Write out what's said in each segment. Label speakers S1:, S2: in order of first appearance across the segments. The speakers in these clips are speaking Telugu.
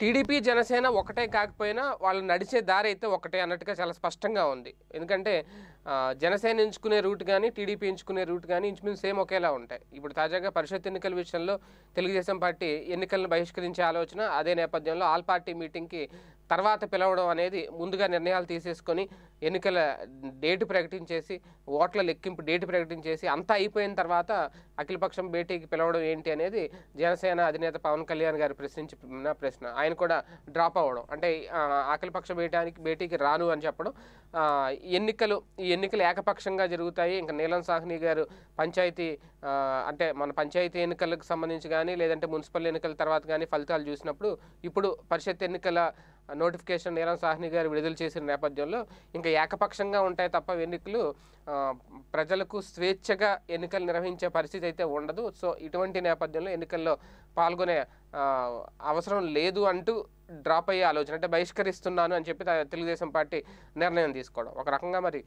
S1: టీడీపీ జనసేన ఒకటే కాకపోయినా వాళ్ళు నడిచే దారి అయితే ఒకటే అన్నట్టుగా చాలా స్పష్టంగా ఉంది ఎందుకంటే జనసేన ఎంచుకునే రూట్ కానీ టీడీపీ ఎంచుకునే రూట్ కానీ ఇంచుమించు సేమ్ ఒకేలా ఉంటాయి ఇప్పుడు తాజాగా పరిషత్ ఎన్నికల విషయంలో తెలుగుదేశం పార్టీ ఎన్నికలను బహిష్కరించే ఆలోచన అదే నేపథ్యంలో ఆల్ పార్టీ మీటింగ్కి తర్వాత పిలవడం అనేది ముందుగా నిర్ణయాలు తీసేసుకొని ఎన్నికల డేటు ప్రకటించేసి ఓట్ల లెక్కింపు డేటు ప్రకటించేసి అంతా అయిపోయిన తర్వాత అఖిలపక్షం భేటీకి పిలవడం ఏంటి అనేది జనసేన అధినేత పవన్ కళ్యాణ్ గారు ప్రశ్నించిన ప్రశ్న ఆయన కూడా డ్రాప్ అవ్వడం అంటే అఖిలపక్ష భేటానికి భేటీకి రాను అని చెప్పడం ఎన్నికలు ఈ ఎన్నికలు ఏకపక్షంగా జరుగుతాయి ఇంకా నీలం సాహ్ని గారు పంచాయతీ అంటే మన పంచాయతీ ఎన్నికలకు సంబంధించి కానీ లేదంటే మున్సిపల్ ఎన్నికల తర్వాత కానీ ఫలితాలు చూసినప్పుడు ఇప్పుడు పరిషత్ ఎన్నికల నోటిఫికేషన్ నీలం సాహ్ని గారు విడుదల చేసిన నేపథ్యంలో ఇంకా ఏకపక్షంగా ఉంటాయి తప్ప ఎన్నికలు ప్రజలకు స్వేచ్ఛగా ఎన్నికలు నిర్వహించే పరిస్థితి అయితే ఉండదు సో ఇటువంటి నేపథ్యంలో ఎన్నికల్లో పాల్గొనే అవసరం లేదు అంటూ డ్రాప్ అయ్యే ఆలోచన అంటే బహిష్కరిస్తున్నాను అని చెప్పి తెలుగుదేశం పార్టీ నిర్ణయం తీసుకోవడం ఒక రకంగా మరి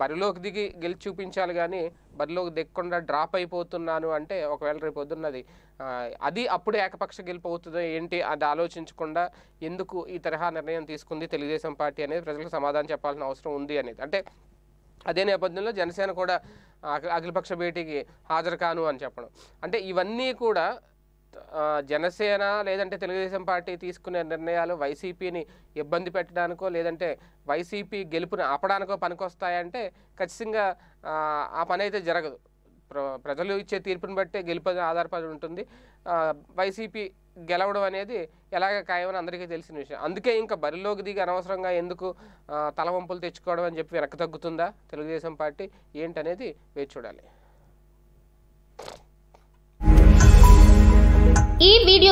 S1: బరిలోకి దిగి గెలిచి చూపించాలి కానీ బరిలోకి దిగకుండా డ్రాప్ అయిపోతున్నాను అంటే ఒకవేళ రేపు పొద్దున్నది అది అప్పుడు ఏకపక్ష గెలుపు అవుతుందో ఏంటి అది ఆలోచించకుండా ఎందుకు ఈ తరహా నిర్ణయం తీసుకుంది తెలుగుదేశం పార్టీ అనేది ప్రజలకు సమాధానం చెప్పాల్సిన అవసరం ఉంది అనేది అంటే అదే నేపథ్యంలో జనసేన కూడా అఖిలపక్ష భేటీకి హాజరు కాను అని చెప్పడం అంటే ఇవన్నీ కూడా జనసేన లేదంటే తెలుగుదేశం పార్టీ తీసుకునే నిర్ణయాలు వైసీపీని ఇబ్బంది పెట్టడానికో లేదంటే వైసీపీ గెలుపుని ఆపడానికో పనికొస్తాయంటే ఖచ్చితంగా ఆ పని అయితే జరగదు ప్రజలు ఇచ్చే తీర్పుని బట్టే గెలుపు ఆధారపడి ఉంటుంది వైసీపీ గెలవడం అనేది ఎలాగ ఖాయమని అందరికీ తెలిసిన విషయం అందుకే ఇంకా బరిలోకి దిగి అనవసరంగా ఎందుకు తలవంపులు తెచ్చుకోవడం అని చెప్పి వెనక్కి తగ్గుతుందా తెలుగుదేశం పార్టీ ఏంటనేది వేచి చూడాలి